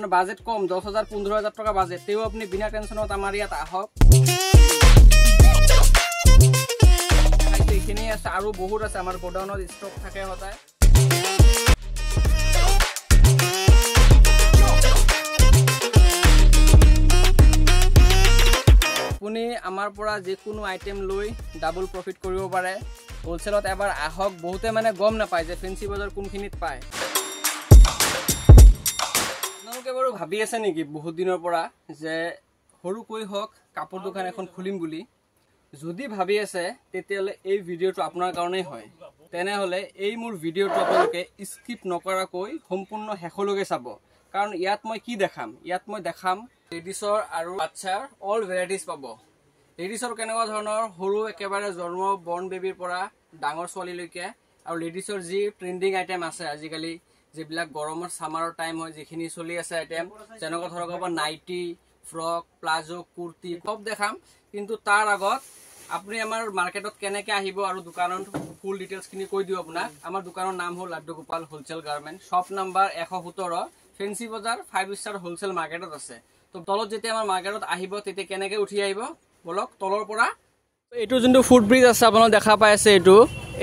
আপোনাৰ বাজেট কম দহ হাজাৰ পোন্ধৰ হাজাৰ টকা বাজেট তেও আপুনি বিনা টেনশ্যনত আমাৰ ইয়াত আহক এইখিনি আছে আৰু বহুত আছে আমাৰ গোডাউনত ষ্টক থাকে সদায় আপুনি আমাৰ পৰা যিকোনো আইটেম লৈ ডাবল প্ৰফিট কৰিব পাৰে হোলচেলত এবাৰ আহক বহুতে মানে গম নাপায় যে ফেঞ্চি বজাৰ কোনখিনিত পায় আপোনালোকে বাৰু ভাবি আছে নেকি বহুত দিনৰ পৰা যে সৰুকৈ হওক কাপোৰ দোকান এখন খুলিম বুলি যদি ভাবি আছে তেতিয়াহ'লে এই ভিডিঅ'টো আপোনাৰ কাৰণেই হয় তেনেহ'লে এই মোৰ ভিডিঅ'টো আপোনালোকে স্কিপ নকৰাকৈ সম্পূৰ্ণ শেষলৈকে চাব কাৰণ ইয়াত মই কি দেখাম ইয়াত মই দেখাম লেডিছৰ আৰু বাচ্ছাৰ অল ভেৰাইটিজ পাব লেডিছৰ কেনেকুৱা ধৰণৰ সৰু একেবাৰে জন্ম বৰ্ণ বেবীৰ পৰা ডাঙৰ ছোৱালীলৈকে আৰু লেডিছৰ যি ট্ৰেণ্ডিং আইটেম আছে আজিকালি যিবিলাক গৰমৰ চামাৰৰ টাইম হয় যিখিনি চলি আছে আইটেম যেনেকুৱা ধৰক আপোনাৰ নাইটি ফ্ৰক প্লাজো কুৰ্তি চব দেখাম কিন্তু তাৰ আগত আপুনি আমাৰ মাৰ্কেটত কেনেকৈ আহিব আৰু দোকানত ফুল ডিটেইলছখিনি কৈ দিওঁ আপোনাক আমাৰ দোকানৰ নাম হ'ল Laddu Gopal wholesale garment shop number এশ সোতৰ ফেঞ্চি বজাৰ ফাইভ ষ্টাৰ হোলচেল মাৰ্কেটত আছে তো তলত যেতিয়া আমাৰ মাৰ্কেটত আহিব তেতিয়া কেনেকৈ উঠি আহিব বলক তলৰ পৰা এইটো যোনটো ফুট ব্ৰিজ আছে আপোনালোকে দেখা পাই আছে এইটো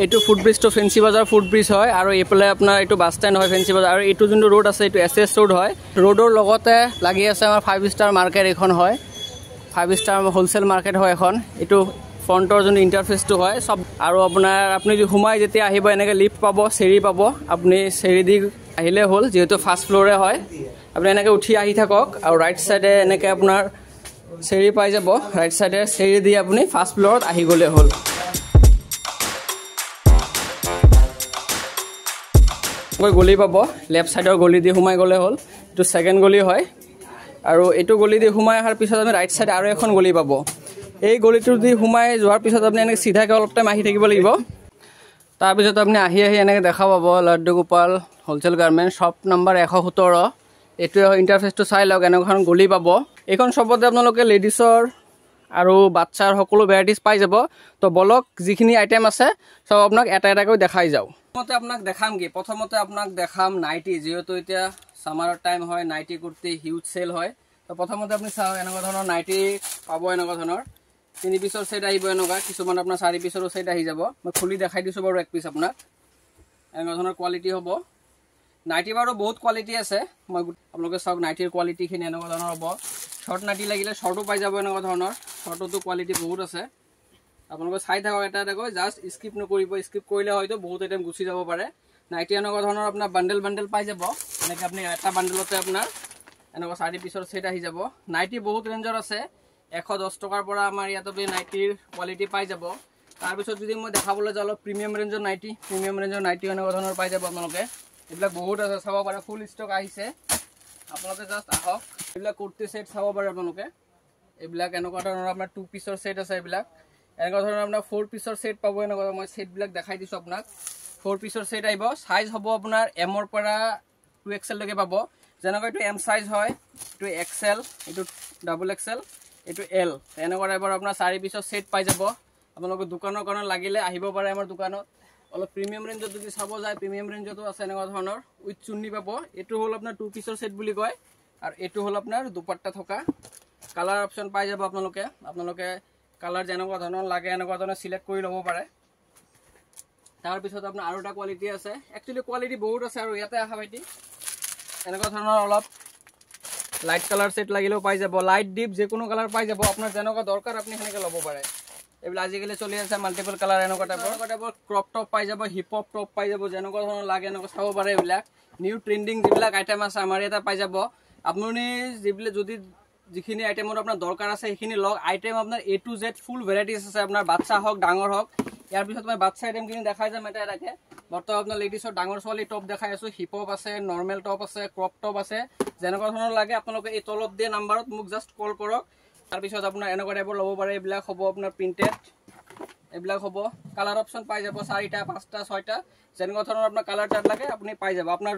এইটো ফুড ব্ৰিজটো ফেঞ্চি বজাৰ ফুড ব্ৰিজ হয় আৰু এইফালে আপোনাৰ এইটো বাছ ষ্টেণ্ড হয় ফেঞ্চি বজাৰ আৰু এইটো যোনটো ৰোড আছে এইটো এছ এছ ৰোড হয় ৰোডৰ লগতে লাগি আছে আমাৰ ফাইভ ষ্টাৰ মাৰ্কেট এইখন হয় ফাইভ ষ্টাৰ হ'লচেল মাৰ্কেট হয় এখন এইটো ফ্ৰণ্টৰ যোনটো ইণ্টাৰফেচটো হয় চব আৰু আপোনাৰ আপুনি সোমাই যেতিয়া আহিব এনেকৈ লিফ্ট পাব চেৰি পাব আপুনি চেৰি দি আহিলে হ'ল যিহেতু ফাৰ্ষ্ট ফ্ল'ৰে হয় আপুনি এনেকৈ উঠি আহি থাকক আৰু ৰাইট ছাইডে এনেকৈ আপোনাৰ চেৰি পাই যাব ৰাইট ছাইডে চেৰি দি আপুনি ফাৰ্ষ্ট ফ্ল'ৰত আহি গ'লে হ'ল গৈ গলি পাব লেফ্ট ছাইডৰ দি সোমাই গ'লে হ'ল এইটো ছেকেণ্ড গলি হয় আৰু এইটো গলি দি সোমাই অহাৰ পিছত আমি ৰাইট ছাইড আৰু এখন গলি পাব এই গলিটো দি সোমাই যোৱাৰ পিছত আপুনি এনেকৈ চিধাকৈ অলপ টাইম আহি থাকিব লাগিব তাৰপিছত আপুনি আহি আহি এনেকৈ দেখা পাব Laddu Gopal wholesale garment shop number এশ সোতৰ এইটোৱে ইণ্টাৰফেচটো চাই লওক এনেকুৱা ধৰণৰ গলি পাব এইখন শ্বপতে আপোনালোকে লেডিছৰ আৰু বাচ্চাৰ সকলো ভেৰাইটিজ পাই যাব তো বলক যিখিনি আইটেম আছে চব আপোনাক এটা এটাকৈ দেখাই যাওঁ প্ৰথমতে আপোনাক দেখাম কি প্ৰথমতে আপোনাক দেখাম নাইটি যিহেতু এতিয়া চামাৰৰ টাইম হয় নাইটি কুৰ্তি হিউজ চেল হয় তো প্ৰথমতে আপুনি চাওক এনেকুৱা ধৰণৰ নাইটি পাব এনেকুৱা ধৰণৰ তিনি পিছৰ ছেট আহিব এনেকুৱা কিছুমান আপোনাৰ চাৰি পিছৰো ছেট আহি যাব মই খুলি দেখাই দিছোঁ বাৰু এক পিছ আপোনাক এনেকুৱা ধৰণৰ কোৱালিটি হ'ব নাইটি বাৰু বহুত কোৱালিটি আছে মই আপোনালোকে চাওক নাইটিৰ কোৱালিটিখিনি এনেকুৱা ধৰণৰ হ'ব শৰ্ট নাটি লাগিলে শৰ্টও পাই যাব এনেকুৱা ধৰণৰ শৰ্টতো কোৱালিটি বহুত আছে আপোনালোকে চাই থাকক এটা এটাকৈ জাষ্ট স্কিপ নকৰিব স্কিপ কৰিলে হয়তো বহুত আইটেম গুচি যাব পাৰে নাইটি এনেকুৱা ধৰণৰ আপোনাৰ বাণ্ডেল বাণ্ডেল পাই যাব এনেকৈ আপুনি এটা বাণ্ডেলতে আপোনাৰ এনেকুৱা চাৰি পিছৰ ছেট আহি যাব নাইটি বহুত ৰেঞ্জৰ আছে এশ দহ টকাৰ পৰা আমাৰ ইয়াত আপুনি নাইটিৰ কোৱালিটি পাই যাব তাৰপিছত যদি মই দেখাবলৈ যাওঁ অলপ প্ৰিমিয়াম ৰেঞ্জৰ নাইটি প্ৰিমিয়াম ৰেঞ্জৰ নাইটি এনেকুৱা ধৰণৰ পাই যাব আপোনালোকে এইবিলাক বহুত আছে চাব পাৰে ফুল ষ্টক আহিছে আপোনালোকে জাষ্ট আহক এইবিলাক কুর্তি সেট চাব পারে আপনাদের এইবিলাক এনেকা ধরনের আপনার টু পিসর সেট আছে এইবিলাক এনেকা ধরনের আপনার ফোর পিসর সেট পাব এনেক মানে সেটবিলাক দেখাই দিছো আপনার ফোর পিসর সেট আইব সাইজ হব আপনার এমর পরা টু এক্সএল পাব যে এম সাইজ হয় এই এক্সএল এই ডাবল এক্সএল এই এল এনেকা টাইপের আপনার চারি পিসর সেট পাই যাব আপনার দোকানের কারণে লাগিলে আহিব পারে আমার দোকানত অল্প প্রিমিয়াম রেঞ্জত যদি চাব যায় প্রিমিয়াম রেঞ্জতো আছে এনেকা ধরনের উইথ চুন্নি পাব এই হল আপনার টু পিসর সেট বলে কয় আৰু এইটো হল আপোনাৰ দুপাট্টা থকা কালাৰ অপশ্যন পাই যাব আপোনালোকে আপোনালোকে কালাৰ যেনেকুৱা ধৰণৰ লাগে এনেকুৱা ধৰণৰ চিলেক্ট কৰি ল'ব পাৰে তাৰপিছত আপোনাৰ আৰু এটা কোৱালিটি আছে একচুৱেলি কোৱালিটি বহুত আছে আৰু ইয়াতে আসা ভাইটি এনেকুৱা ধৰণৰ অলপ লাইট কালাৰ চেট লাগিলেও পাই যাব লাইট ডিপ যিকোনো কালাৰ পাই যাব আপোনাৰ যেনেকুৱা দৰকাৰ আপুনি সেনেকৈ ল'ব পাৰে এইবিলাক আজিকালি চলি আছে মাল্টিপল কালাৰ এনে টাইপেৰ টাইপেৰ ক্ৰপ টপ পাই যাব হিপ হপ টপ পাই যাব যেনেকুৱা ধৰণৰ লাগে এনেকুৱা চাব পাৰে এইবিলাক নিউ ট্ৰেণ্ডিং যিবিলাক আইটেম আছে আমাৰ ইয়াতে পাই যাব আপুনি যিবিলাক যদি যিখিনি আইটেমৰ আপোনাৰ দৰকাৰ আছে সেইখিনি লওক আইটেম আপোনাৰ A to Z full varieties আছে আপোনাৰ বাচ্ছা হওক ডাঙৰ হওক ইয়াৰ পিছত মই বাচ্ছা আইটেমখিনি দেখাই যাম এটা এটাকে বৰ্তমান আপোনাৰ লেডিজৰ ডাঙৰ ছোৱালী টপ দেখাই আছোঁ হিপপ আছে নৰ্মেল টপ আছে ক্ৰপ টপ আছে যেনেকুৱা ধৰণৰ লাগে আপোনালোকে এই তলত দিয়া নাম্বাৰত মোক জাষ্ট কল কৰক তাৰপিছত আপোনাৰ এনেকুৱা টাইপৰ ল'ব পাৰে এইবিলাক হ'ব আপোনাৰ প্ৰিণ্টেড এইবিলাক হ'ব কালাৰ অপশ্যন পাই যাব চাৰিটা পাঁচটা ছয়টা যেনেকুৱা ধৰণৰ আপোনাৰ কালাৰ টাইপ লাগে আপুনি পাই যাব আপোনাৰ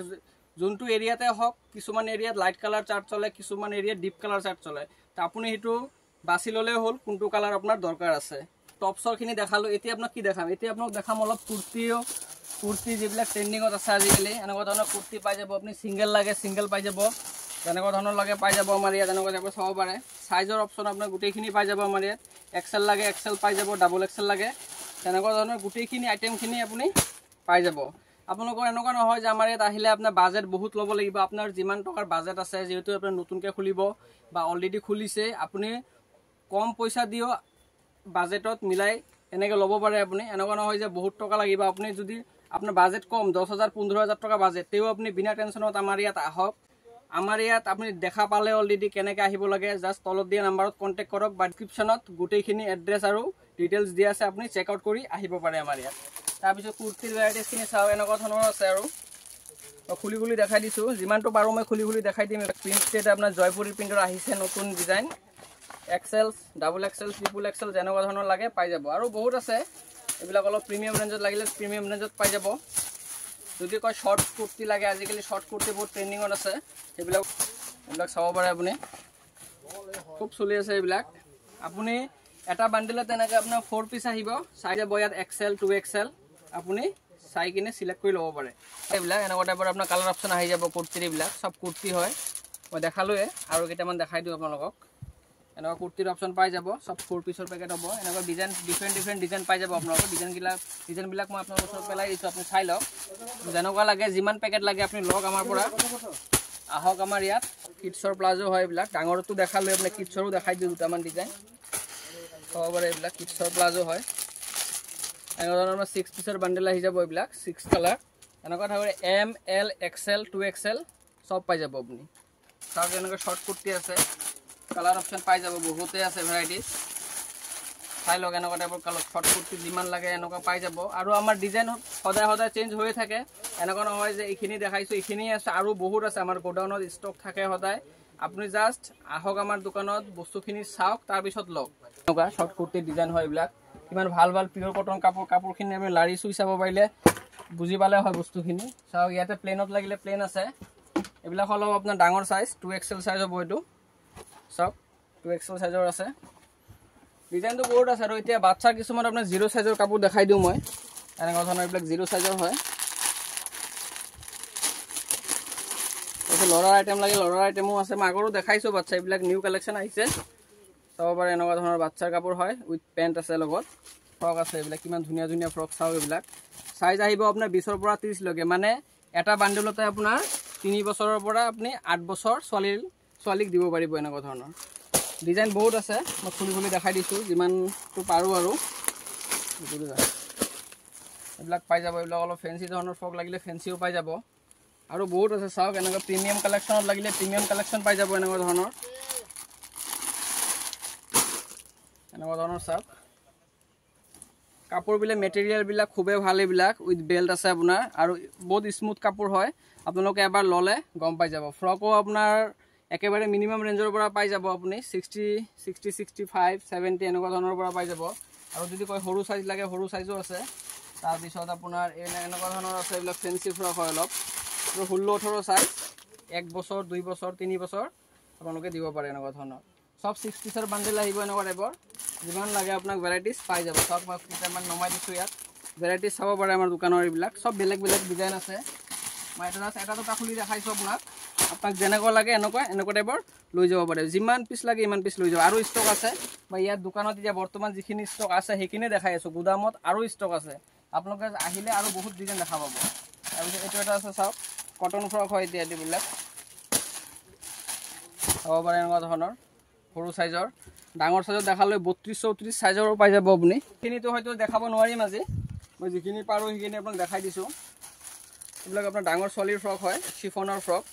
যোনটো এৰিয়াতে হওক কিছুমান এৰিয়াত লাইট কালাৰ চাৰ্ট চলে কিছুমান এৰিয়াত ডিপ কালাৰ চাৰ্ট চলে তো আপুনি সেইটো বাছি ল'লে হ'ল কোনটো কালাৰ আপোনাৰ দৰকাৰ আছে টপছৰখিনি দেখালোঁ এতিয়া আপোনাক কি দেখাম এতিয়া আপোনাক দেখাম অলপ কুৰ্তিও কুৰ্তি যিবিলাক ট্ৰেণ্ডিঙত আছে আজিকালি এনেকুৱা ধৰণৰ কুৰ্তি পাই যাব আপুনি ছিংগল লাগে ছিংগল পাই যাব যেনেকুৱা ধৰণৰ লাগে পাই যাব আমাৰ ইয়াত এনেকুৱা যাব চাব পাৰে চাইজৰ অপশ্যন আপোনাৰ গোটেইখিনি পাই যাব আমাৰ ইয়াত এক্সেল লাগে এক্সেল পাই যাব ডাবল এক্সেল লাগে তেনেকুৱা ধৰণৰ গোটেইখিনি আইটেমখিনি আপুনি পাই যাব আপোনালোকৰ এনেকুৱা নহয় যে আমাৰ ইয়াত আহিলে আপোনাৰ বাজেট বহুত ল'ব লাগিব আপোনাৰ যিমান টকাৰ বাজেট আছে যিহেতু আপুনি নতুনকৈ খুলিব বা অলৰেডি খুলিছে আপুনি কম পইচা দিও বাজেটত মিলাই এনেকৈ ল'ব পাৰে আপুনি এনেকুৱা নহয় যে বহুত টকা লাগিব আপুনি যদি আপোনাৰ বাজেট কম দহ হাজাৰ পোন্ধৰ হাজাৰ টকা বাজেট তেও আপুনি বিনা টেনশ্যনত আমাৰ ইয়াত আহক আমাৰ ইয়াত আপুনি দেখা পালে অলৰেডি কেনেকৈ আহিব লাগে জাষ্ট তলত দিয়া নাম্বাৰত কণ্টেক্ট কৰক বা ডিছক্ৰিপশ্যনত গোটেইখিনি এড্ৰেছ আৰু ডিটেইলছ দিয়া আছে আপুনি চেক আউট কৰি আহিব পাৰে আমাৰ ইয়াত তাৰপিছত কুৰ্তিৰ ভেৰাইটিজখিনি চাওঁ এনেকুৱা ধৰণৰ আছে আৰু খুলি খুলি দেখাই দিছোঁ যিমানটো পাৰোঁ মই খুলি খুলি দেখাই দিম প্ৰিণ্ট প্ৰিণ্টেড আপোনাৰ জয়পুৰী প্ৰিণ্টৰ আহিছে নতুন design XL double XL triple XL যেনেকুৱা ধৰণৰ লাগে পাই যাব আৰু বহুত আছে এইবিলাক অলপ প্ৰিমিয়াম ৰেঞ্জত লাগিলে প্ৰিমিয়াম ৰেঞ্জত পাই যাব যদি কয় শ্বৰ্ট কুৰ্তি লাগে আজিকালি শ্বৰ্ট কুৰ্তি বহুত ট্ৰেণ্ডিঙত আছে সেইবিলাক এইবিলাক চাব পাৰে আপুনি খুব চলি আছে এইবিলাক আপুনি এটা বান্দিলে তেনেকৈ আপোনাৰ ফ'ৰ পিচ আহিব চাই যাব ইয়াত এক্সেল টু এক্সেল আপুনি চাই কিনে চিলেক্ট কৰি ল'ব পাৰে এইবিলাক এনেকুৱা টাইপৰ আপোনাৰ কালাৰ অপশ্যন আহি যাব কুৰ্তিৰ এইবিলাক চব কুৰ্তি হয় মই দেখালোৱে আৰু কেইটামান দেখাই দিওঁ আপোনালোকক এনেকুৱা কুৰ্তিৰ অপশ্যন পাই যাব চব ফ'ৰ পিছৰ পেকেট হ'ব এনেকুৱা ডিজাইন ডিফাৰেণ্ট ডিফাৰেণ্ট ডিজাইন পাই যাব আপোনালোকৰ ডিজাইনবিলাক ডিজাইনবিলাক মই আপোনালোকৰ ওচৰত পেলাই দিছোঁ আপুনি চাই লওক যেনেকুৱা লাগে যিমান পেকেট লাগে আপুনি লওক আমাৰ পৰা আহক আমাৰ ইয়াত কিডছৰ প্লাজো হয় এইবিলাক ডাঙৰতো দেখালোঁ আপোনাৰ কিটছৰো দেখাই দিওঁ দুটামান ডিজাইন হ'ব পাৰে এইবিলাক কিডছৰ প্লাজো হয় এনেকুৱা ছিক্স পিচৰ বান্দিল আহি যাব এইবিলাক ছিক্স কালাৰ এনেকুৱা ধৰণে M L XL two XL চব পাই যাব আপুনি চাওক এনেকৈ শ্বৰ্ট কুৰ্তি আছে কালাৰ অপশ্যন পাই যাব বহুতেই আছে ভেৰাইটিজ চাই লওক এনেকুৱা টাইপৰ কালাৰ শ্বৰ্ট কুৰ্তি যিমান লাগে এনেকুৱা পাই যাব আৰু আমাৰ ডিজাইন সদায় সদায় চেঞ্জ হৈয়ে থাকে এনেকুৱা নহয় যে এইখিনি দেখাইছোঁ এইখিনিয়ে আছে আৰু বহুত আছে আমাৰ গোডাউনত ষ্টক থাকে সদায় আপুনি জাষ্ট আহক আমাৰ দোকানত বস্তুখিনি চাওক তাৰপিছত লওক এনেকুৱা শ্বৰ্ট কুৰ্তি ডিজাইন হয় এইবিলাক ইমান ভাল ভাল পিয়ৰ কটন কাপোৰ কাপোৰখিনি আমি লাৰি চুই চাব পাৰিলে বুজি পালে হয় বস্তুখিনি চাওক ইয়াতে প্লেনত লাগিলে প্লেন আছে এইবিলাক অলপ আপোনাৰ ডাঙৰ চাইজ টু এক্সেল চাইজ হ'ব এইটো চাওক টু এক্সেল চাইজৰ আছে ডিজাইনটো বহুত আছে আৰু এতিয়া বাচ্চাৰ কিছুমান আপোনাৰ জিৰ' চাইজৰ কাপোৰ দেখাই দিওঁ মই এনেকুৱা ধৰণৰ এইবিলাক জিৰ' চাইজৰ হয় তাৰপিছত ল'ৰাৰ আইটেম লাগে ল'ৰাৰ আইটেমো আছে মই আগৰো দেখাইছোঁ বাচ্ছা এইবিলাক নিউ কালেকশ্যন আহিছে চাব পাৰে এনেকুৱা ধৰণৰ বাচ্চাৰ কাপোৰ হয় উইথ পেণ্ট আছে লগত ফ্ৰক আছে এইবিলাক কিমান ধুনীয়া ধুনীয়া ফ্ৰক চাওক এইবিলাক চাইজ আহিব আপোনাৰ বিছৰ পৰা ত্ৰিছলৈকে মানে এটা বান্দুলতে আপোনাৰ তিনি বছৰৰ পৰা আপুনি আঠ বছৰ ছোৱালীৰ ছোৱালীক দিব পাৰিব এনেকুৱা ধৰণৰ ডিজাইন বহুত আছে মই খুলি খুলি দেখাই দিছোঁ যিমানটো পাৰোঁ আৰু এইবিলাক পাই যাব এইবিলাক অলপ ফেঞ্চি ধৰণৰ ফ্ৰক লাগিলে ফেঞ্চিও পাই যাব আৰু বহুত আছে চাওক এনেকুৱা প্ৰিমিয়াম কালেকশ্যনত লাগিলে প্ৰিমিয়াম কালেকশ্যন পাই যাব এনেকুৱা ধৰণৰ এনেকুৱা ধৰণৰ চাওক কাপোৰবিলাক মেটেৰিয়েলবিলাক খুবেই ভাল এইবিলাক উইথ বেল্ট আছে আপোনাৰ আৰু বহুত স্মুথ কাপোৰ হয় আপোনালোকে এবাৰ ল'লে গম পাই যাব ফ্ৰকো আপোনাৰ একেবাৰে মিনিমাম ৰেঞ্জৰ পৰা পাই যাব আপুনি sixty sixty sixty five seventy এনেকুৱা ধৰণৰ পৰা পাই যাব আৰু যদি কয় সৰু চাইজ লাগে সৰু চাইজো আছে তাৰপিছত আপোনাৰ এই এনেকুৱা ধৰণৰ আছে এইবিলাক ফেঞ্চি ফ্ৰক হয় অলপ আৰু ষোল্ল ওঠৰ চাইজ এক বছৰ দুই বছৰ তিনি বছৰ আপোনালোকে দিব পাৰে এনেকুৱা ধৰণৰ সব সিক্স পিসের বান্ডেল এনে টাইপর যেমন লাগে আপনার ভেরাইটিস পাই যাব সব কেটামান নমাই দিছো ইয়াত ভেরাইটিস চাব পড়ে আমার দোকানের এইবিলা সব বেলেগ বেলেগ ডিজাইন আছে মাইটার আছে এটা দুটা খুলি দেখাইছো আপনার আপনার যেনকা লাগে এনেকা এনেকা টাইপর লই যাব পড়ে যান পিস লাগে ইমান পিস লই যাব আর স্টক আছে বা ইয়ার দোকানত এটা বর্তমান যখন স্টক আছে সেইখানে দেখাই আছো গুদামত আরও স্টক আছে আপনাদের আহিলে আরো বহুত ডিজাইন দেখা পাব তারপর এটা এটা আছে সব কটন ফ্রক হয় এটা এটিবিল চাব পড়ে এনেকা ধরনের সৰু চাইজৰ ডাঙৰ চাইজত দেখালে বত্ৰিছ চৌত্ৰিছ চাইজৰো পাই যাব আপুনি সেইখিনিতো হয়তো দেখাব নোৱাৰিম আজি মই যিখিনি পাৰোঁ সেইখিনি আপোনাক দেখাই দিছোঁ এইবিলাক আপোনাৰ ডাঙৰ ছোৱালীৰ ফ্ৰক হয় চিফনৰ ফ্ৰক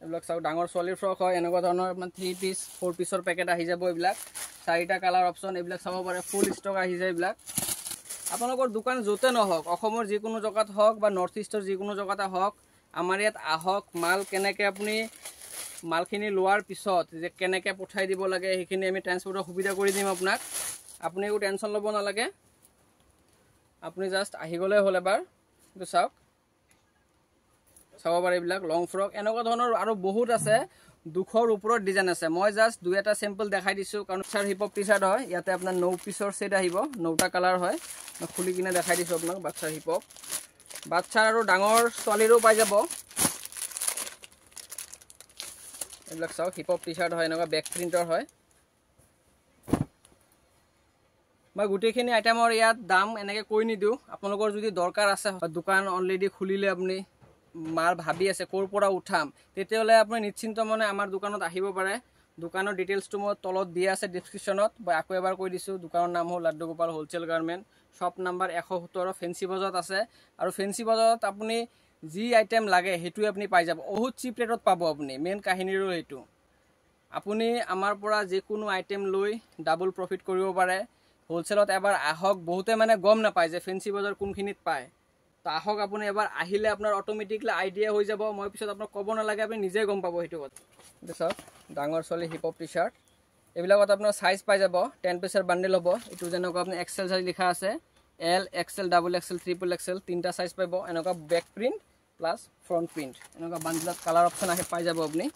এইবিলাক চাওক ডাঙৰ ছোৱালীৰ ফ্ৰক হয় এনেকুৱা ধৰণৰ আপোনাৰ থ্ৰী পিচ ফ'ৰ পিচৰ পেকেট আহি যাব এইবিলাক চাৰিটা কালাৰ অপশ্যন এইবিলাক চাব পাৰে ফুল ষ্টক আহি যায় এইবিলাক আপোনালোকৰ দোকান য'তে নহওক অসমৰ যিকোনো জেগাত হওক বা নৰ্থ ইষ্টৰ যিকোনো জেগাতে হওক আমাৰ ইয়াত আহক মাল কেনেকৈ আপুনি মালখিনি লোৱাৰ পিছত যে কেনেকৈ পঠাই দিব লাগে সেইখিনি আমি ট্ৰেন্সপৰ্টৰ সুবিধা কৰি দিম আপোনাক আপুনি একো টেনশ্যন ল'ব নালাগে আপুনি জাষ্ট আহি গ'লেই হ'ল এবাৰ এইটো চাওক চাব পাৰে এইবিলাক লং ফ্ৰক এনেকুৱা ধৰণৰ আৰু বহুত আছে দুশৰ ওপৰত ডিজাইন আছে মই জাষ্ট দুই এটা চেম্পল দেখাই দিছোঁ কাৰণ চাৰ হিপক টি চাৰ্ট হয় ইয়াতে আপোনাৰ নৌ পিছৰ ছেট আহিব নৌটা কালাৰ হয় মই খুলি কিনে দেখাই দিছোঁ আপোনাক বাচ্চাৰ হিপক বাচ্চাৰ আৰু ডাঙৰ ছোৱালীৰো পাই যাব এইবিলাক চাওক হিপঅপ টি চাৰ্ট হয় এনেকুৱা বেক প্ৰিণ্টৰ হয় মই গোটেইখিনি আইটেমৰ ইয়াত দাম এনেকৈ কৈ নিদিওঁ আপোনালোকৰ যদি দৰকাৰ আছে দোকান অলৰেডি খুলিলে আপুনি মাৰ ভাবি আছে ক'ৰ পৰা উঠাম তেতিয়াহ'লে আপুনি নিশ্চিন্ত মনে আমাৰ দোকানত আহিব পাৰে দোকানৰ ডিটেইলছটো মই তলত দিয়া আছে ডিছক্ৰিপশ্যনত মই আকৌ এবাৰ কৈ দিছোঁ দোকানৰ নাম হ'ল Laddu Gopal wholesale garment shop number এশ সোতৰ ফেঞ্চি বজাৰত আছে আৰু ফেঞ্চি বজাৰত আপুনি যি আইটেম লাগে সেইটোৱে আপুনি পাই যাব বহুত চিপ ৰেটত পাব আপুনি মেইন কাহিনীৰো সেইটো আপুনি আমাৰ পৰা যিকোনো আইটেম লৈ ডাবল প্ৰফিট কৰিব পাৰে হোলচেলত এবাৰ আহক বহুতে মানে গম নাপায় যে ফেঞ্চি বজাৰ কোনখিনিত পায় তো আহক আপুনি এবাৰ আহিলে আপোনাৰ অট'মেটিকলি আইডিয়া হৈ যাব মই পিছত আপোনাক ক'ব নালাগে আপুনি নিজেই গম পাব সেইটো কথা তাৰপিছত ডাঙৰ চলি হিপ অপ টি চাৰ্ট এইবিলাকত আপোনাৰ চাইজ পাই যাব টেন পেচাৰ বান্দেল হ'ব এইটো যেনেকুৱা আপুনি এক্সেল চাইজ লিখা আছে L XL double XL triple XL তিনিটা চাইজ পাব এনেকুৱা back print plus front print এনেকুৱা বানবিলাক কালাৰ অপশ্যন আহে পাই যাব আপুনি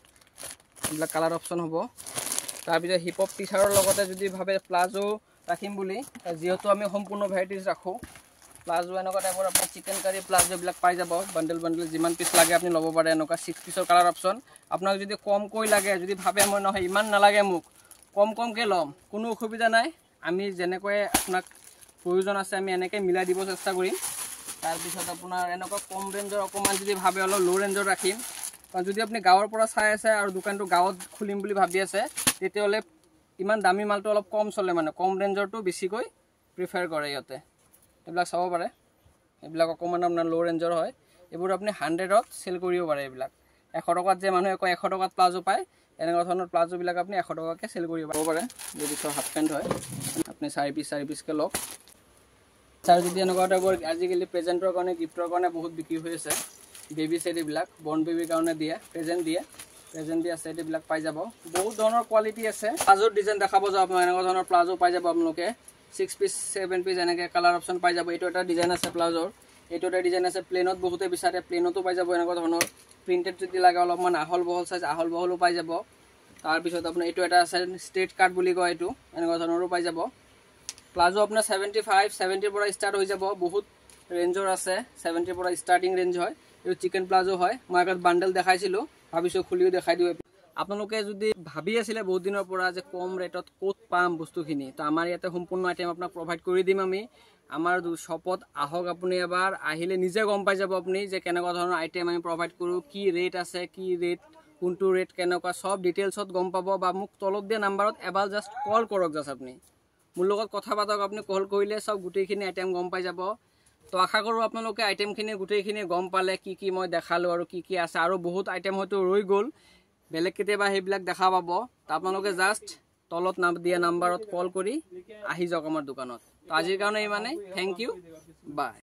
এইবিলাক কালাৰ অপশ্যন হ'ব তাৰপিছত হিপঅপ টি চাৰ্টৰ লগতে যদি ভাবে প্লাজো ৰাখিম বুলি যিহেতু আমি সম্পূৰ্ণ ভেৰাইটিজ ৰাখোঁ প্লাজো এনেকুৱা টাইপৰ আপুনি চিকেন কাৰী প্লাজোবিলাক পাই যাব বান্দল বান্দল যিমান পিচ লাগে আপুনি ল'ব পাৰে এনেকুৱা ছিক্স পিচৰ কালাৰ অপশ্যন আপোনাক যদি কমকৈ লাগে যদি ভাবে মই নহয় ইমান নালাগে মোক কম কমকৈ ল'ম কোনো অসুবিধা নাই আমি যেনেকৈ আপোনাক প্ৰয়োজন আছে আমি এনেকৈ মিলাই দিব চেষ্টা কৰিম তাৰপিছত আপোনাৰ এনেকুৱা কম ৰেঞ্জৰ অকণমান যদি ভাবে অলপ ল' ৰেঞ্জত ৰাখিম কাৰণ যদি আপুনি গাঁৱৰ পৰা চাই আছে আৰু দোকানটো গাঁৱত খুলিম বুলি ভাবি আছে তেতিয়াহ'লে ইমান দামী মালটো অলপ কম চলে মানে কম ৰেঞ্জৰটো বেছিকৈ প্ৰিফাৰ কৰে ইহঁতে এইবিলাক চাব পাৰে এইবিলাক অকণমান আপোনাৰ ল' ৰেঞ্জৰ হয় এইবোৰ আপুনি হাণ্ড্ৰেডত চেল কৰিব পাৰে এইবিলাক এশ টকাত যে মানুহে কয় এশ টকাত প্লাজো পায় এনেকুৱা ধৰণৰ প্লাজোবিলাক আপুনি এশ টকাকৈ চেল কৰিব পাৰে যদি হাফ পেণ্ট হয় আপুনি চাৰি পিচ চাৰি পিছকৈ লওক ছাৰ যদি এনেকুৱা টাইপৰ আজিকালি প্ৰেজেণ্টৰ কাৰণে গিফ্টৰ কাৰণে বহুত বিক্ৰী হৈ আছে বেবী চেৰিবিলাক বন বেবীৰ কাৰণে দিয়ে প্ৰেজেণ্ট দিয়ে প্ৰেজেণ্ট দিয়ে চেৰিবিলাক পাই যাব বহুত ধৰণৰ কোৱালিটি আছে প্লাজোৰ ডিজাইন দেখা পাব আপোনাৰ এনেকুৱা ধৰণৰ প্লাজো পাই যাব আপোনালোকে ছিক্স পিচ ছেভেন পিচ এনেকৈ কালাৰ অপশ্যন পাই যাব এইটো এটা ডিজাইন আছে প্লাজোৰ এইটো এটা ডিজাইন আছে প্লেনত বহুতে বিচাৰে প্লেনতো পাই যাব এনেকুৱা ধৰণৰ প্ৰিণ্টেড যদি লাগে অলপমান আহল বহল চাইজ আহল বহলো পাই যাব তাৰপিছত আপোনাৰ এইটো এটা আছে ষ্টেট কাৰ্ড বুলি কয় এইটো এনেকুৱা ধৰণৰো পাই যাব প্লাজো আপোনাৰ ছেভেণ্টি ফাইভ ছেভেণ্টিৰ পৰা ষ্টাৰ্ট হৈ যাব বহুত ৰেঞ্জৰ আছে ছেভেণ্টিৰ পৰা ষ্টাৰ্টিং ৰেঞ্জ হয় এইটো চিকেন প্লাজো হয় মই আগত বাণ্ডেল দেখাইছিলোঁ ভাবিছোঁ খুলিও দেখাই দিওঁ আপোনালোকে যদি ভাবি আছিলে বহুত দিনৰ পৰা যে কম ৰেটত ক'ত পাম বস্তুখিনি তো আমাৰ ইয়াতে সম্পূৰ্ণ আইটেম আপোনাক প্ৰভাইড কৰি দিম আমি আমাৰ শ্বপত আহক আপুনি এবাৰ আহিলে নিজে গম পাই যাব আপুনি যে কেনেকুৱা ধৰণৰ আইটেম আমি প্ৰভাইড কৰোঁ কি ৰেট আছে কি ৰেট কোনটো ৰেট কেনেকুৱা চব ডিটেইলছত গম পাব বা মোক তলত দিয়া নাম্বাৰত এবাৰ জাষ্ট কল কৰক জাষ্ট আপুনি মোৰ লগত কথা পাতক আপুনি কল কৰিলে চব গোটেইখিনি আইটেম গম পাই যাব তো আশা কৰোঁ আপোনালোকে আইটেমখিনি গোটেইখিনি গম পালে কি কি মই দেখালোঁ আৰু কি কি আছে আৰু বহুত আইটেম হয়তো ৰৈ গ'ল বেলেগ কেতিয়াবা সেইবিলাক দেখা পাব তো আপোনালোকে জাষ্ট তলত নাম দিয়া নাম্বাৰত কল কৰি আহি যাওক আমাৰ দোকানত তো আজিৰ কাৰণে ইমানে থেংক ইউ বাই